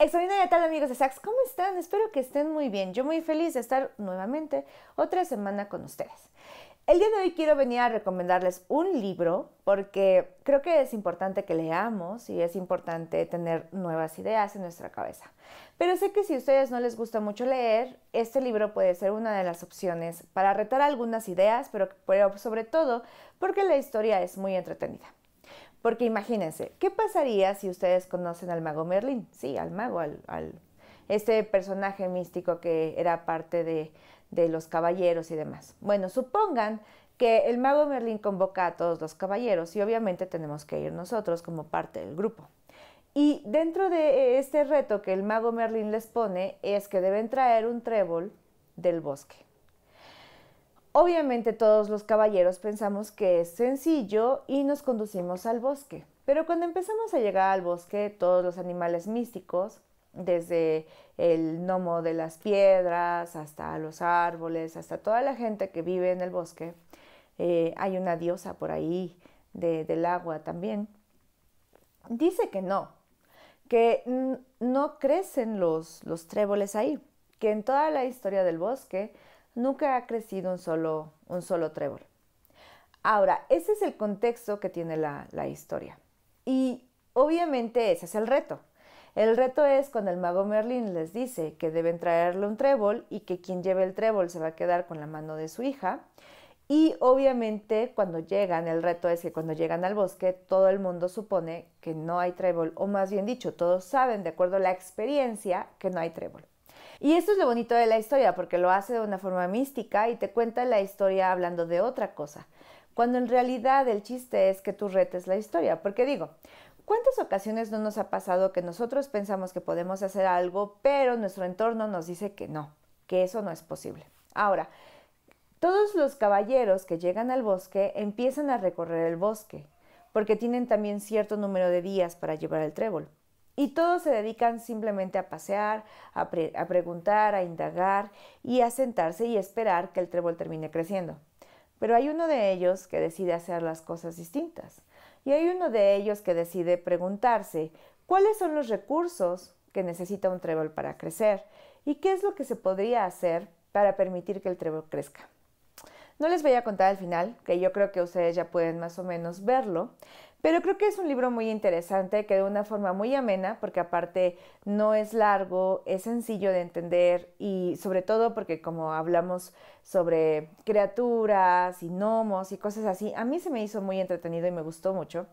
día tal amigos de Sax, ¿cómo están? Espero que estén muy bien. Yo muy feliz de estar nuevamente otra semana con ustedes. El día de hoy quiero venir a recomendarles un libro porque creo que es importante que leamos y es importante tener nuevas ideas en nuestra cabeza. Pero sé que si a ustedes no les gusta mucho leer, este libro puede ser una de las opciones para retar algunas ideas, pero sobre todo porque la historia es muy entretenida. Porque imagínense, ¿qué pasaría si ustedes conocen al mago Merlín? Sí, al mago, al, este personaje místico que era parte de, de los caballeros y demás. Bueno, supongan que el mago Merlín convoca a todos los caballeros y obviamente tenemos que ir nosotros como parte del grupo. Y dentro de este reto que el mago Merlín les pone es que deben traer un trébol del bosque. Obviamente todos los caballeros pensamos que es sencillo y nos conducimos al bosque. Pero cuando empezamos a llegar al bosque, todos los animales místicos, desde el gnomo de las piedras hasta los árboles, hasta toda la gente que vive en el bosque, eh, hay una diosa por ahí del agua también, dice que no, que no crecen los tréboles ahí, que en toda la historia del bosque nunca ha crecido un solo, un solo trébol. Ahora, ese es el contexto que tiene la, la historia. Y obviamente ese es el reto. El reto es cuando el mago Merlín les dice que deben traerle un trébol y que quien lleve el trébol se va a quedar con la mano de su hija. Y obviamente cuando llegan, el reto es que cuando llegan al bosque, todo el mundo supone que no hay trébol, o más bien dicho, todos saben, de acuerdo a la experiencia, que no hay trébol. Y esto es lo bonito de la historia, porque lo hace de una forma mística y te cuenta la historia hablando de otra cosa, cuando en realidad el chiste es que tú retes la historia, porque digo, ¿cuántas ocasiones no nos ha pasado que nosotros pensamos que podemos hacer algo, pero nuestro entorno nos dice que no, que eso no es posible? Ahora, todos los caballeros que llegan al bosque empiezan a recorrer el bosque, porque tienen también cierto número de días para llevar el trébol. Y todos se dedican simplemente a pasear, a, preguntar, a indagar y a sentarse y esperar que el trébol termine creciendo. Pero hay uno de ellos que decide hacer las cosas distintas. Y hay uno de ellos que decide preguntarse cuáles son los recursos que necesita un trébol para crecer y qué es lo que se podría hacer para permitir que el trébol crezca. No les voy a contar al final, que yo creo que ustedes ya pueden más o menos verlo, pero creo que es un libro muy interesante que de una forma muy amena, porque aparte no es largo, es sencillo de entender y sobre todo porque como hablamos sobre criaturas y gnomos y cosas así, a mí se me hizo muy entretenido y me gustó mucho.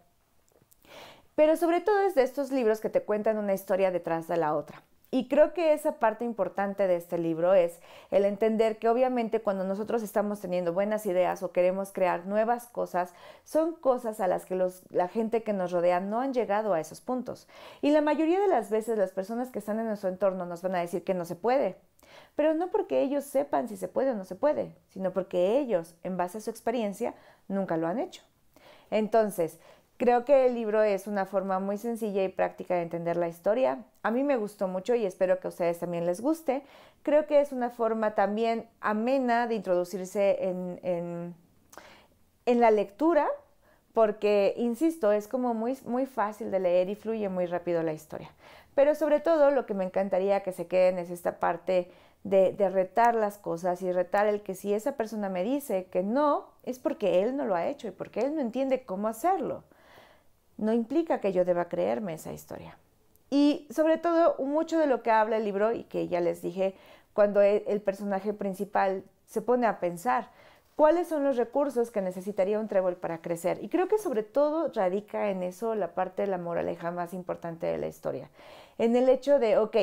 Pero sobre todo es de estos libros que te cuentan una historia detrás de la otra. Y creo que esa parte importante de este libro es el entender que obviamente cuando nosotros estamos teniendo buenas ideas o queremos crear nuevas cosas, son cosas a las que la gente que nos rodea no han llegado a esos puntos. Y la mayoría de las veces las personas que están en nuestro entorno nos van a decir que no se puede. Pero no porque ellos sepan si se puede o no se puede, sino porque ellos, en base a su experiencia, nunca lo han hecho. Entonces, Creo que el libro es una forma muy sencilla y práctica de entender la historia. A mí me gustó mucho y espero que a ustedes también les guste. Creo que es una forma también amena de introducirse en, la lectura, porque, insisto, es como muy, fácil de leer y fluye muy rápido la historia. Pero sobre todo lo que me encantaría que se queden es esta parte de, de, retar las cosas y retar el que si esa persona me dice que no, es porque él no lo ha hecho y porque él no entiende cómo hacerlo no implica que yo deba creerme esa historia. Y sobre todo, mucho de lo que habla el libro, y que ya les dije, cuando e, el personaje principal se pone a pensar cuáles son los recursos que necesitaría un trébol para crecer. Y creo que sobre todo radica en eso la parte de la moraleja más importante de la historia. En el hecho de, ok,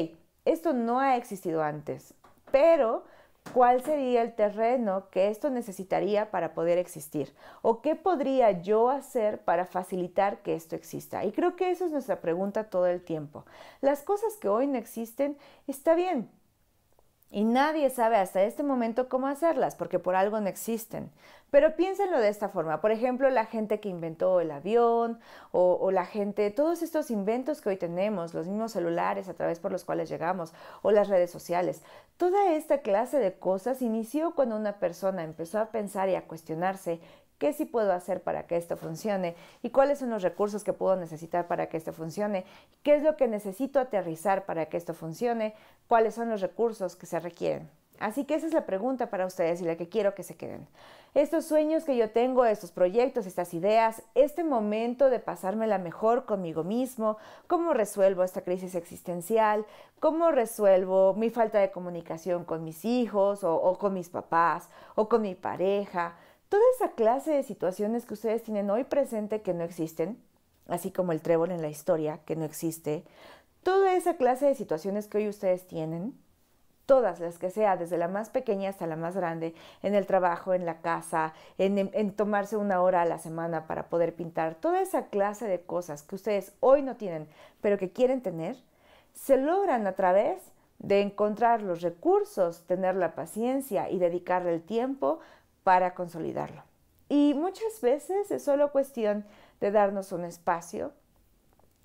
esto no ha existido antes, pero cuál sería el terreno que esto necesitaría para poder existir o qué podría yo hacer para facilitar que esto exista. Y creo que eso es nuestra pregunta todo el tiempo. Las cosas que hoy no existen, está bien, y nadie sabe hasta este momento cómo hacerlas porque por algo no existen. Pero piénsenlo de esta forma, por ejemplo, la gente que inventó el avión o, la gente, todos estos inventos que hoy tenemos, los mismos celulares a través por los cuales llegamos o las redes sociales, toda esta clase de cosas inició cuando una persona empezó a pensar y a cuestionarse qué sí puedo hacer para que esto funcione y cuáles son los recursos que puedo necesitar para que esto funcione, qué es lo que necesito aterrizar para que esto funcione, cuáles son los recursos que se requieren. Así que esa es la pregunta para ustedes y la que quiero que se queden. Estos sueños que yo tengo, estos proyectos, estas ideas, este momento de pasármela mejor conmigo mismo, cómo resuelvo esta crisis existencial, cómo resuelvo mi falta de comunicación con mis hijos o, o con mis papás o con mi pareja, Toda esa clase de situaciones que ustedes tienen hoy presente que no existen, así como el trébol en la historia que no existe, toda esa clase de situaciones que hoy ustedes tienen, todas las que sea, desde la más pequeña hasta la más grande, en el trabajo, en la casa, en, tomarse una hora a la semana para poder pintar, toda esa clase de cosas que ustedes hoy no tienen, pero que quieren tener, se logran a través de encontrar los recursos, tener la paciencia y dedicarle el tiempo para consolidarlo. Y muchas veces es solo cuestión de darnos un espacio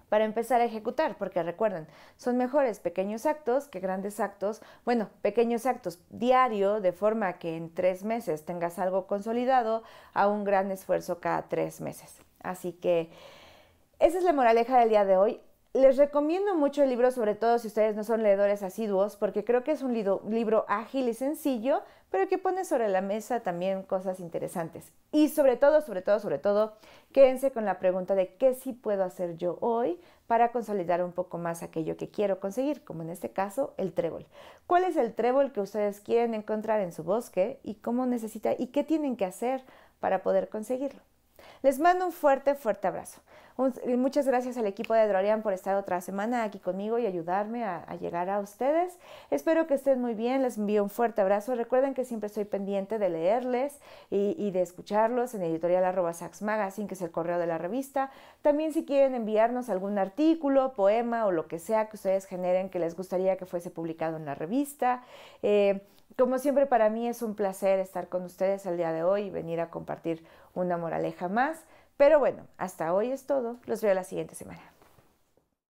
para empezar a ejecutar, porque recuerden, son mejores pequeños actos que grandes actos, bueno, pequeños actos diario, de forma que en tres meses tengas algo consolidado, a un gran esfuerzo cada tres meses. Así que esa es la moraleja del día de hoy. Les recomiendo mucho el libro, sobre todo si ustedes no son leedores asiduos, porque creo que es un libro ágil y sencillo, pero que pone sobre la mesa también cosas interesantes. Y sobre todo, sobre todo, sobre todo, quédense con la pregunta de qué sí puedo hacer yo hoy para consolidar un poco más aquello que quiero conseguir, como en este caso el trébol. ¿Cuál es el trébol que ustedes quieren encontrar en su bosque y cómo necesita y qué tienen que hacer para poder conseguirlo? Les mando un fuerte, fuerte abrazo muchas gracias al equipo de Drorian por estar otra semana aquí conmigo y ayudarme a, llegar a ustedes. Espero que estén muy bien, les envío un fuerte abrazo. Recuerden que siempre estoy pendiente de leerles y, de escucharlos en editorial arroba que es el correo de la revista. También si quieren enviarnos algún artículo, poema o lo que sea que ustedes generen que les gustaría que fuese publicado en la revista. Eh, como siempre, para mí es un placer estar con ustedes el día de hoy y venir a compartir una moraleja más. Pero bueno, hasta hoy es todo. Los veo la siguiente semana.